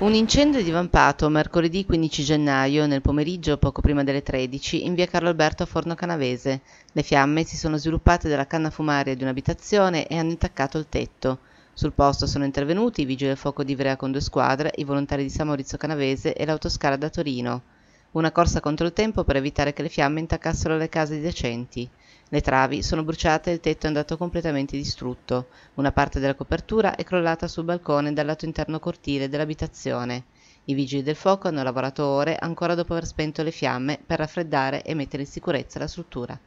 Un incendio è divampato mercoledì 15 gennaio nel pomeriggio poco prima delle 13 in via Carlo Alberto a Forno Canavese. Le fiamme si sono sviluppate dalla canna fumaria di un'abitazione e hanno intaccato il tetto. Sul posto sono intervenuti i vigili del fuoco di Ivrea con due squadre, i volontari di San Maurizio Canavese e l'autoscala da Torino una corsa contro il tempo per evitare che le fiamme intaccassero le case adiacenti. Le travi sono bruciate e il tetto è andato completamente distrutto. Una parte della copertura è crollata sul balcone dal lato interno cortile dell'abitazione. I vigili del fuoco hanno lavorato ore ancora dopo aver spento le fiamme per raffreddare e mettere in sicurezza la struttura.